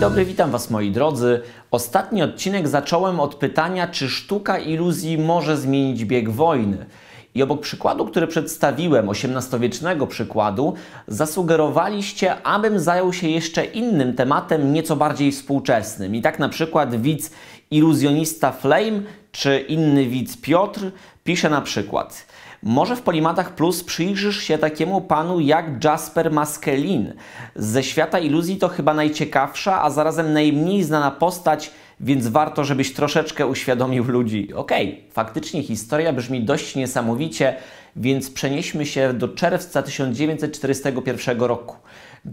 Dzień dobry, witam Was moi drodzy. Ostatni odcinek zacząłem od pytania, czy sztuka iluzji może zmienić bieg wojny. I obok przykładu, który przedstawiłem, XVIII-wiecznego przykładu, zasugerowaliście, abym zajął się jeszcze innym tematem, nieco bardziej współczesnym. I tak na przykład widz iluzjonista Flame czy inny widz Piotr pisze na przykład – może w Polimatach Plus przyjrzysz się takiemu panu jak Jasper Maskelin. Ze świata iluzji to chyba najciekawsza, a zarazem najmniej znana postać, więc warto, żebyś troszeczkę uświadomił ludzi. Okej, okay, faktycznie historia brzmi dość niesamowicie, więc przenieśmy się do czerwca 1941 roku.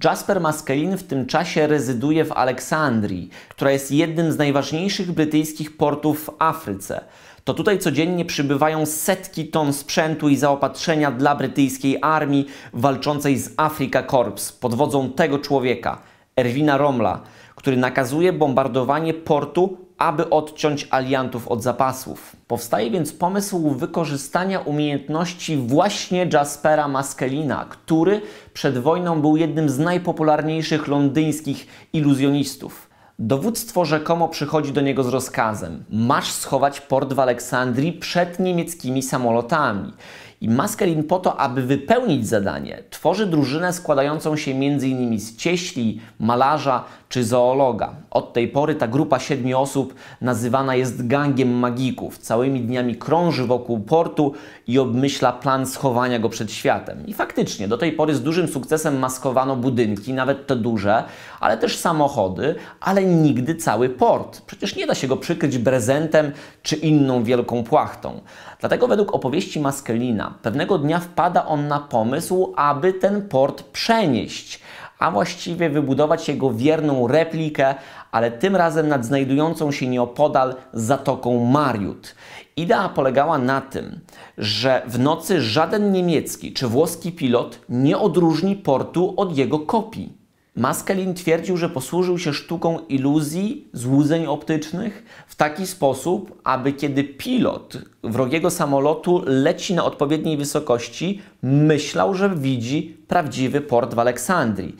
Jasper Maskelin w tym czasie rezyduje w Aleksandrii, która jest jednym z najważniejszych brytyjskich portów w Afryce to tutaj codziennie przybywają setki ton sprzętu i zaopatrzenia dla brytyjskiej armii walczącej z Afrika Korps. pod wodzą tego człowieka, Erwina Romla, który nakazuje bombardowanie portu, aby odciąć aliantów od zapasów. Powstaje więc pomysł wykorzystania umiejętności właśnie Jaspera Maskelina, który przed wojną był jednym z najpopularniejszych londyńskich iluzjonistów. Dowództwo rzekomo przychodzi do niego z rozkazem: masz schować port w Aleksandrii przed niemieckimi samolotami. I Maskelin po to, aby wypełnić zadanie, tworzy drużynę składającą się m.in. z cieśli, malarza czy zoologa. Od tej pory ta grupa siedmiu osób nazywana jest gangiem magików. Całymi dniami krąży wokół portu i obmyśla plan schowania go przed światem. I faktycznie, do tej pory z dużym sukcesem maskowano budynki, nawet te duże, ale też samochody, ale nigdy cały port. Przecież nie da się go przykryć brezentem czy inną wielką płachtą. Dlatego według opowieści Maskelina Pewnego dnia wpada on na pomysł, aby ten port przenieść, a właściwie wybudować jego wierną replikę, ale tym razem nad znajdującą się nieopodal Zatoką Mariut. Idea polegała na tym, że w nocy żaden niemiecki czy włoski pilot nie odróżni portu od jego kopii. Maskelin twierdził, że posłużył się sztuką iluzji, złudzeń optycznych w taki sposób, aby kiedy pilot wrogiego samolotu leci na odpowiedniej wysokości, myślał, że widzi prawdziwy port w Aleksandrii.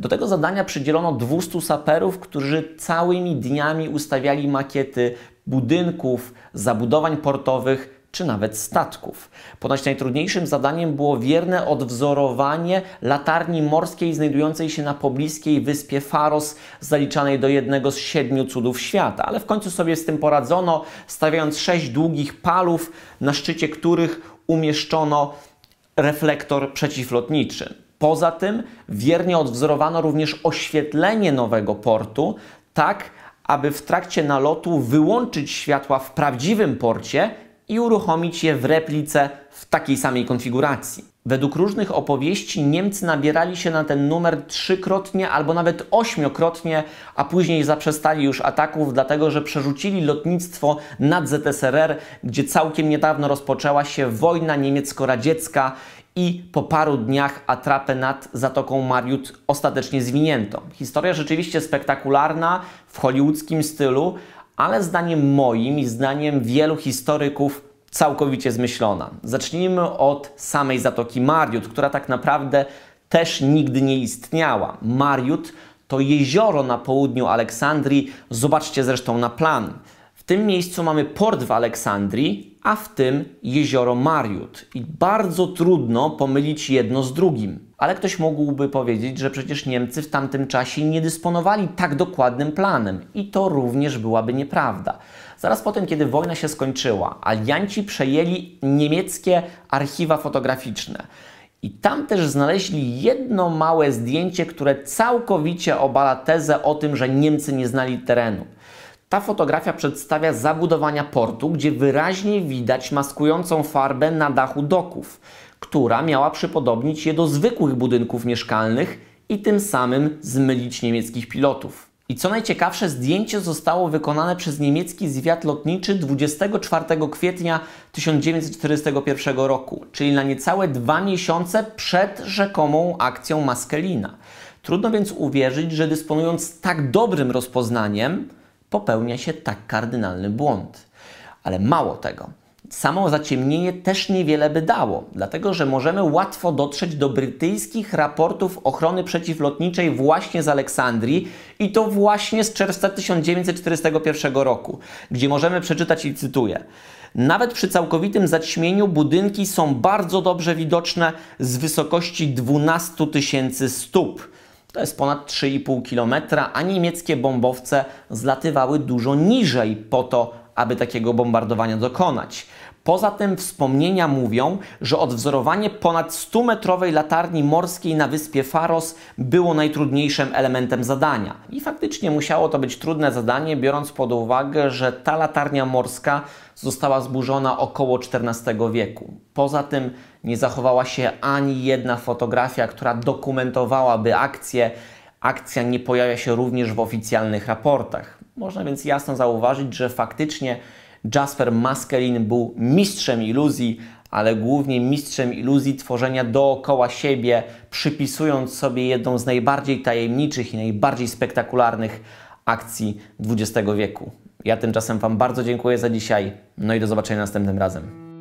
Do tego zadania przydzielono 200 saperów, którzy całymi dniami ustawiali makiety budynków, zabudowań portowych, czy nawet statków. Ponoć najtrudniejszym zadaniem było wierne odwzorowanie latarni morskiej znajdującej się na pobliskiej wyspie Faros, zaliczanej do jednego z siedmiu cudów świata, ale w końcu sobie z tym poradzono, stawiając sześć długich palów, na szczycie których umieszczono reflektor przeciwlotniczy. Poza tym wiernie odwzorowano również oświetlenie nowego portu, tak aby w trakcie nalotu wyłączyć światła w prawdziwym porcie i uruchomić je w replice w takiej samej konfiguracji. Według różnych opowieści Niemcy nabierali się na ten numer trzykrotnie albo nawet ośmiokrotnie, a później zaprzestali już ataków, dlatego że przerzucili lotnictwo nad ZSRR, gdzie całkiem niedawno rozpoczęła się wojna niemiecko-radziecka i po paru dniach atrapę nad Zatoką Mariut ostatecznie zwinięto. Historia rzeczywiście spektakularna w hollywoodzkim stylu, ale zdaniem moim i zdaniem wielu historyków całkowicie zmyślona. Zacznijmy od samej Zatoki Mariut, która tak naprawdę też nigdy nie istniała. Mariut to jezioro na południu Aleksandrii, zobaczcie zresztą na plan. W tym miejscu mamy port w Aleksandrii, a w tym jezioro Mariut. I bardzo trudno pomylić jedno z drugim. Ale ktoś mógłby powiedzieć, że przecież Niemcy w tamtym czasie nie dysponowali tak dokładnym planem. I to również byłaby nieprawda. Zaraz potem, kiedy wojna się skończyła, alianci przejęli niemieckie archiwa fotograficzne. I tam też znaleźli jedno małe zdjęcie, które całkowicie obala tezę o tym, że Niemcy nie znali terenu. Ta fotografia przedstawia zabudowania portu, gdzie wyraźnie widać maskującą farbę na dachu doków, która miała przypodobnić je do zwykłych budynków mieszkalnych i tym samym zmylić niemieckich pilotów. I co najciekawsze, zdjęcie zostało wykonane przez niemiecki zwiat lotniczy 24 kwietnia 1941 roku, czyli na niecałe dwa miesiące przed rzekomą akcją Maskelina. Trudno więc uwierzyć, że dysponując tak dobrym rozpoznaniem, popełnia się tak kardynalny błąd. Ale mało tego. Samo zaciemnienie też niewiele by dało, dlatego że możemy łatwo dotrzeć do brytyjskich raportów ochrony przeciwlotniczej właśnie z Aleksandrii i to właśnie z czerwca 1941 roku, gdzie możemy przeczytać i cytuję. Nawet przy całkowitym zaćmieniu budynki są bardzo dobrze widoczne z wysokości 12 tysięcy stóp. To jest ponad 3,5 km, a niemieckie bombowce zlatywały dużo niżej po to, aby takiego bombardowania dokonać. Poza tym wspomnienia mówią, że odwzorowanie ponad 100-metrowej latarni morskiej na wyspie Faros było najtrudniejszym elementem zadania. I faktycznie musiało to być trudne zadanie, biorąc pod uwagę, że ta latarnia morska została zburzona około XIV wieku. Poza tym nie zachowała się ani jedna fotografia, która dokumentowałaby akcję. Akcja nie pojawia się również w oficjalnych raportach. Można więc jasno zauważyć, że faktycznie Jasper Maskelin był mistrzem iluzji, ale głównie mistrzem iluzji tworzenia dookoła siebie, przypisując sobie jedną z najbardziej tajemniczych i najbardziej spektakularnych akcji XX wieku. Ja tymczasem Wam bardzo dziękuję za dzisiaj, no i do zobaczenia następnym razem.